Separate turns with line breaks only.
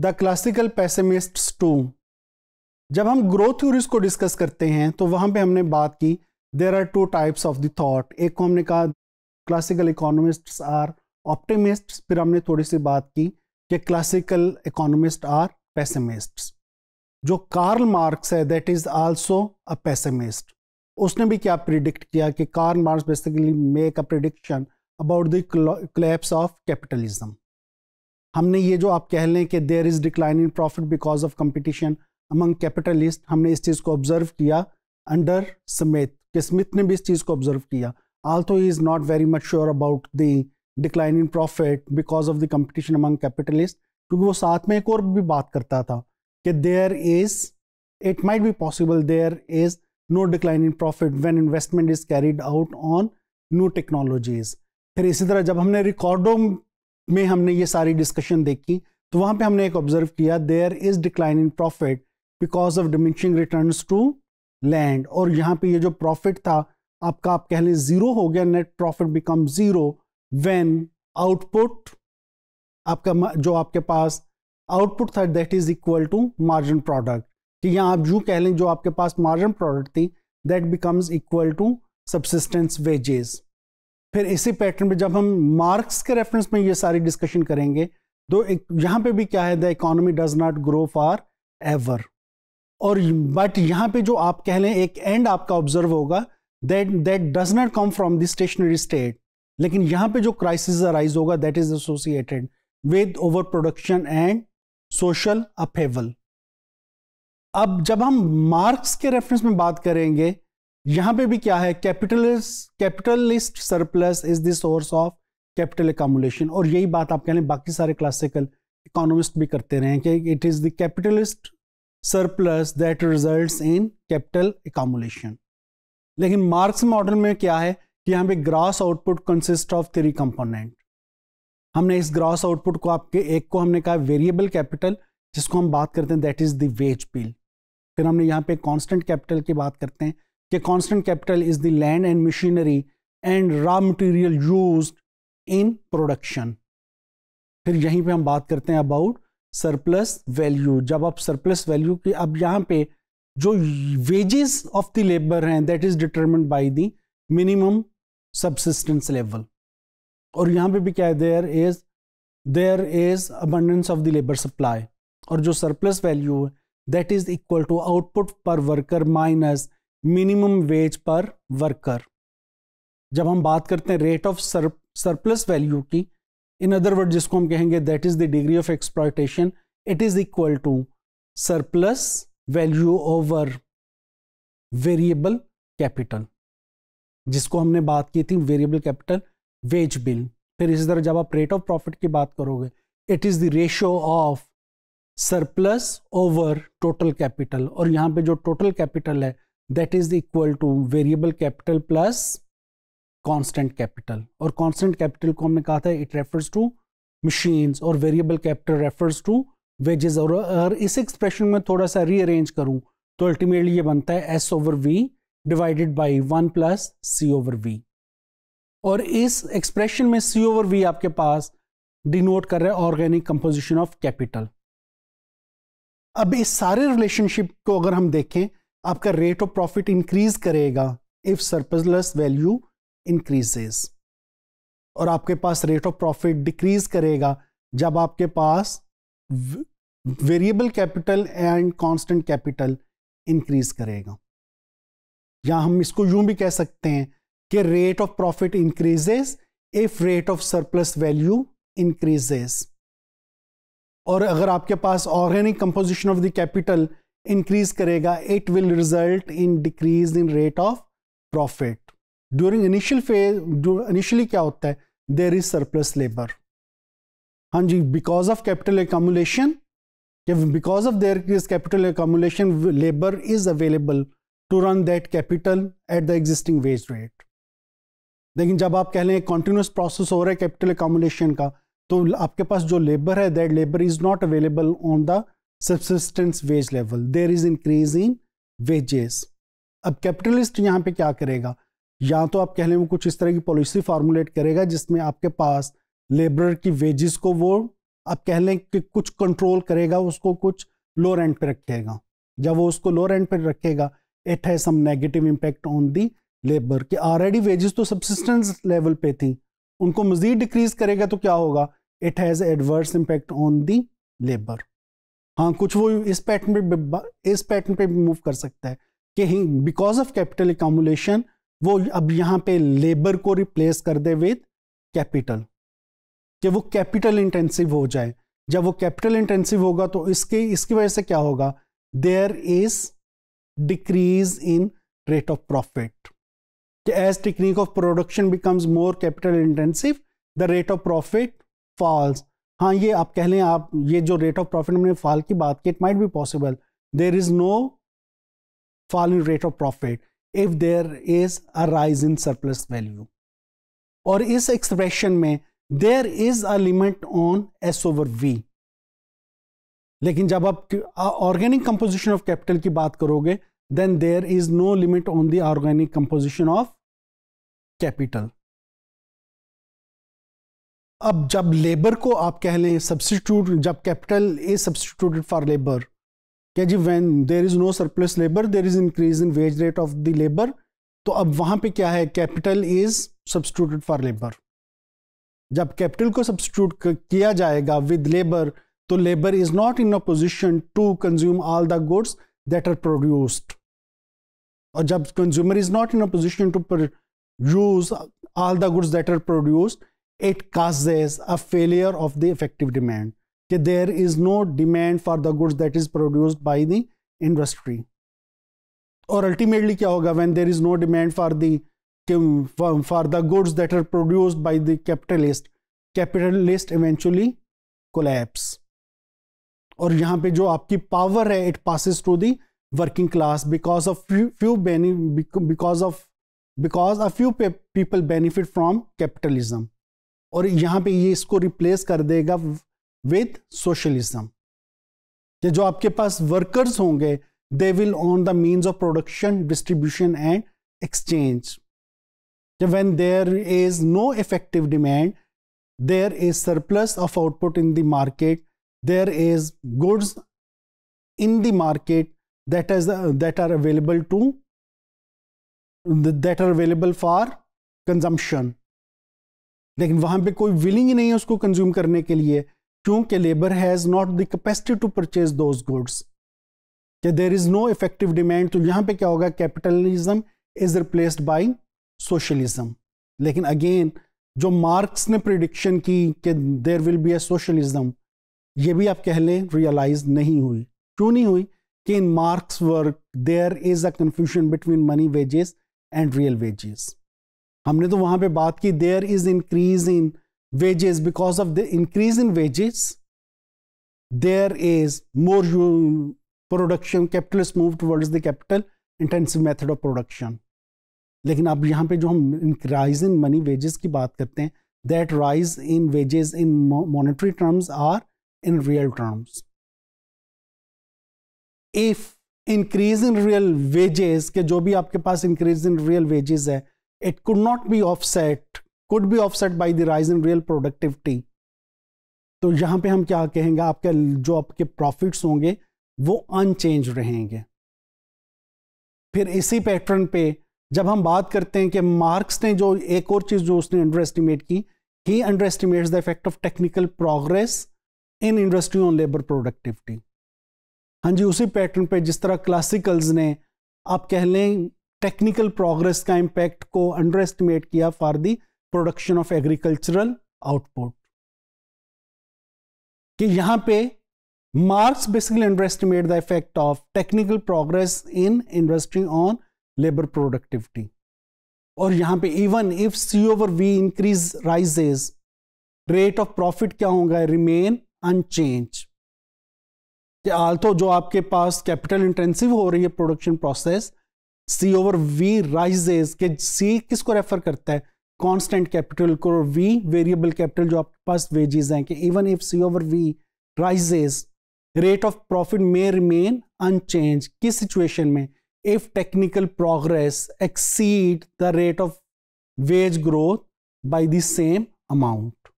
The classical पैसेमिस्ट्स to जब हम growth theories को डिस्कस करते हैं तो वहां पे हमने बात की there are two types of the thought एक को हमने कहा क्लासिकल इकोनॉमिस्ट्स आर ऑप्टिमिस्ट्स फिर हमने थोड़ी सी बात की कि क्लासिकल इकोनॉमिस्ट आर पैसेमिस्ट्स जो कार्ल मार्क्स है that is also a pessimist उसने भी क्या प्रिडिक्ट किया कि Karl Marx basically make a prediction about the collapse of capitalism हमने ये जो आप कह लें कि there is decline in profit because of competition among capitalist हमने इस चीज़ को ऑब्जर्व किया अंडर स्मिथ कि स्मिथ ने भी इस चीज़ को ऑब्जर्व किया आल तो he is not very much sure about the decline in profit because of the competition among capitalist क्योंकि वो साथ में एक और भी बात करता था कि there is it might be possible there is no decline in profit when investment is carried out on new technologies फिर इसी तरह जब हमने रिकॉर्डो में हमने ये सारी डिस्कशन देखी तो वहां पे हमने एक ऑब्जर्व किया there is decline in profit because of diminishing return to land और यहाँ पे ये जो प्रॉफिट था आपका आप कह लें ज़ीरो हो गया net profit become zero when output आपका जो आपके पास आउटपुट था that is equal to margin product कि यहाँ आप जो कह लें जो आपके पास मार्जिन प्रोडक्ट थी that becomes equal to subsistence wages फिर इसी पैटर्न पे जब हम मार्क्स के रेफरेंस में ये सारी डिस्कशन करेंगे तो यहाँ पे भी क्या है the economy does not grow forever और बट यहाँ पे जो आप कह लें एक एंड आपका ऑब्जर्व होगा that that does not come from the stationary state लेकिन यहाँ पे जो क्राइसिस अराइज होगा that is associated with over production and social upheaval अब जब हम मार्क्स के रेफरेंस में बात करेंगे यहां पे भी क्या है capitalist capitalist surplus is the source of capital accumulation और यही बात आप कह लें बाकी सारे क्लासिकल इकोनॉमिस्ट भी करते रहे कि it is the capitalist surplus that results in capital accumulation लेकिन मार्क्स मॉडल में क्या है कि यहां पे gross output consist of three component हमने इस ग्रास आउटपुट को आपके एक को हमने कहा वेरिएबल कैपिटल जिसको हम बात करते हैं that is the wage bill फिर हमने यहाँ पे कांस्टेंट कैपिटल की बात करते हैं कि constant capital is the land and machinery and raw material use in production फिर यहीं पे हम बात करते हैं अबाउट सरप्लस वैल्यू जब आप सरप्लस वैल्यू की अब यहाँ पे जो वेजेस ऑफ द लेबर हैं that is determined by the minimum subsistence level और यहाँ पे भी क्या है there is there is abundance of the labour supply और जो सरप्लस वैल्यू है that is equal to output per worker minus minimum wage per worker जब हम बात करते हैं रेट ऑफ सरप्लस वैल्यू की इन अदर वर्ड जिसको हम कहेंगे that is the degree of exploitation it is equal to surplus value over variable capital जिसको हमने बात की थी वेरिएबल कैपिटल वेज बिल फिर इसी तरह जब आप रेट ऑफ प्रॉफिट की बात करोगे it is the ratio of surplus over total capital और यहां पे जो टोटल कैपिटल है that is equal to variable capital plus constant capital और कांस्टेंट कैपिटल को हमने कहा था इट रेफर्स टू मशीन्स और variable capital refers to wages और अगर इस एक्सप्रेशन में थोड़ा सा रीअरेंज करूं तो अल्टीमेटली ये बनता है S over V divided by one plus C over V और इस एक्सप्रेशन में सी ओवर वी आपके पास डिनोट कर रहा है ऑर्गेनिक कंपोजिशन ऑफ कैपिटल अब इस सारे रिलेशनशिप को अगर हम देखें आपका रेट ऑफ प्रॉफिट इंक्रीज करेगा इफ सरप्लस वैल्यू इंक्रीजेस और आपके पास रेट ऑफ प्रॉफिट डिक्रीज करेगा जब आपके पास variable capital and constant capital increase करेगा या हम इसको यूं भी कह सकते हैं कि rate of profit increases if rate of surplus value increases और अगर आपके पास organic composition of the capital increase करेगा it will result in decrease in rate of profit during initial phase initially क्या होता है देर इज सरप्लस लेबर हाँ जी because of capital accumulation because of there is capital accumulation labour is available to run that capital at the existing wage rate लेकिन जब आप कह लें कॉन्टिन्यूस प्रोसेस हो रहा है कैपिटल एकोमुलेशन का तो आपके पास जो लेबर है that labour is not available on the subsistence wage level there is increase in wages अब कैपिटलिस्ट यहाँ पे क्या करेगा या तो आप कह लें वो कुछ इस तरह की पॉलिसी फार्मूलेट करेगा जिसमें आपके पास लेबर की वेजेस को वो आप कह लें कि कुछ कंट्रोल करेगा उसको कुछ लो रेंट पे रखेगा जब वो उसको लो रेंट पे रखेगा इट है some negative impact on the labour कि ऑलरेडी वेजेस तो सब्सिस्टेंस लेवल पे थी उनको मजीद डिक्रीज करेगा तो क्या होगा it has adverse impact on the labour हाँ कुछ वो इस पैटर्न पे इस पैटर्न पे भी मूव कर सकता है कि बिकॉज ऑफ कैपिटल एकमुलेशन वो अब यहाँ पे लेबर को रिप्लेस कर दे विद कैपिटल कि वो कैपिटल इंटेंसिव हो जाए जब वो कैपिटल इंटेंसिव होगा तो इसके इसकी वजह से क्या होगा there is decrease in rate of profit as technique of production becomes more capital intensive the rate of profit falls हाँ ये आप कह लें आप ये जो रेट ऑफ प्रॉफिट हमने फॉल की बात की it might be possible there is no fall in rate of profit if there is a rise in surplus value और इस एक्सप्रेशन में there is a limit on S over V लेकिन जब आप ऑर्गेनिक कंपोजिशन ऑफ कैपिटल की बात करोगे then there is no limit on the organic composition of capital अब जब लेबर को आप कह लें सब्सटीट्यूट जब capital is substituted for labour क्या जी when there is no surplus labour there is increase in wage rate of the labour तो अब वहां पे क्या है capital is substituted for labour जब कैपिटल को सब्सटीट्यूट किया जाएगा विद लेबर तो labour is not in a position to consume all the goods that are produced और जब consumer is not in a position to use all the goods that are produced it causes a failure of the effective demand. Okay, there is no demand for the goods that is produced by the industry. Or ultimately, kya hoga when there is no demand for the for, for the goods that are produced by the capitalist, capitalist eventually collapse. और यहाँ पे जो आपकी power है it passes to the working class because of few because of because a few people benefit from capitalism और यहाँ पे ये इसको रिप्लेस कर देगा विद सोशलिज्म जो आपके पास वर्कर्स होंगे they will on the means of production distribution and exchange when there is no effective demand there is surplus of output in the market there is goods in the market that is that are available to that are available for consumption लेकिन वहाँ पे कोई willing ही नहीं है उसको consume करने के लिए क्योंकि labour has not the capacity to purchase those goods कि there is no effective demand तो यहाँ पे क्या होगा capitalism is replaced by socialism लेकिन अगेन जो मार्क्स ने प्रिडिक्शन की कि there will be a socialism ये भी आप कह लें रियलाइज नहीं हुई क्यों नहीं हुई कि in Marx work there is a confusion between money wages and real wages हमने तो वहां पे बात की there is increase in wages because of the increase in wages there is more production capitalist move towards the capital intensive method of production लेकिन अब यहाँ पे जो हम राइज इन मनी वेजेस की बात करते हैं that rise in wages in monetary terms are in real terms if increase in real wages के जो भी आपके पास इंक्रीज इन रियल वेजेस है it could not be offset could be offset by the rise in real productivity तो यहां पे हम क्या कहेंगे आपके जो आपके प्रॉफिट्स होंगे वो अनचेंज रहेंगे फिर इसी पैटर्न पे जब हम बात करते हैं कि मार्क्स ने जो एक और चीज़ जो उसने अंडर एस्टिमेट की he underestimates the effect of technical progress in industry on labour productivity हाँ जी उसी पैटर्न पे जिस तरह क्लासिकल्स ने आप कह लें टेक्निकल प्रोग्रेस का इम्पैक्ट को अंडर एस्टिमेट किया for the production of agricultural output कि यहां पे Marx basically underestimate the effect of technical progress in industry on labour productivity और यहां पे even if C over V increase raises rate of profit क्या होगा remain unchange आल्थो जो आपके पास कैपिटल इंटेंसिव हो रही है production process C over V raises के सी किसको रेफर करता है कांस्टेंट कैपिटल को वी वेरिएबल कैपिटल जो आपके पास वेजेस हैं कि even if C over V raises rate of profit may remain unchange किस सिचुएशन में if technical progress exceed the rate of wage growth by the same amount